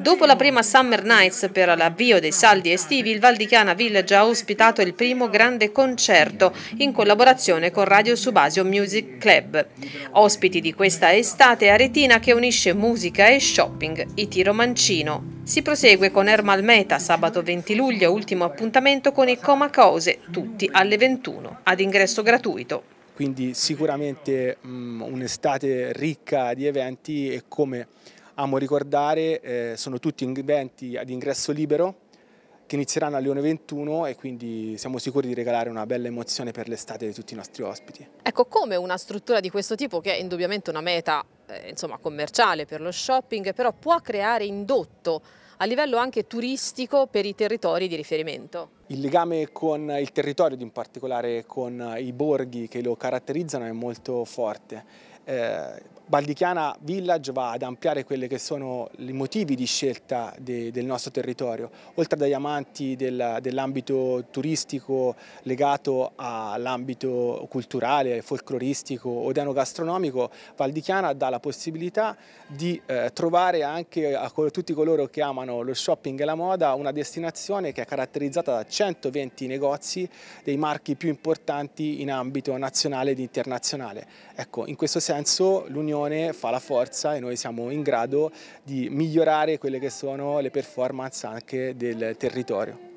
Dopo la prima Summer Nights per l'avvio dei saldi estivi, il Val di Chiana Village ha ospitato il primo grande concerto in collaborazione con Radio Subasio Music Club. Ospiti di questa estate Aretina che unisce musica e shopping, i Tiro Mancino. Si prosegue con Ermal Meta sabato 20 luglio, ultimo appuntamento con i Coma Cose, tutti alle 21, ad ingresso gratuito quindi sicuramente mm, un'estate ricca di eventi e come amo ricordare, eh, sono tutti eventi ad ingresso libero che inizieranno alle ore 21 e quindi siamo sicuri di regalare una bella emozione per l'estate di tutti i nostri ospiti. Ecco, come una struttura di questo tipo, che è indubbiamente una meta eh, insomma, commerciale per lo shopping, però può creare indotto a livello anche turistico per i territori di riferimento? Il legame con il territorio, in particolare con i borghi che lo caratterizzano, è molto forte. Eh, Baldichiana Village va ad ampliare quelli che sono i motivi di scelta de, del nostro territorio, oltre agli amanti del, dell'ambito turistico legato all'ambito culturale, folcloristico o enogastronomico, Valdichiana dà la possibilità di eh, trovare anche a tutti coloro che amano lo shopping e la moda una destinazione che è caratterizzata da 120 negozi dei marchi più importanti in ambito nazionale ed internazionale. Ecco, in questo senso l'Unione l'unione fa la forza e noi siamo in grado di migliorare quelle che sono le performance anche del territorio.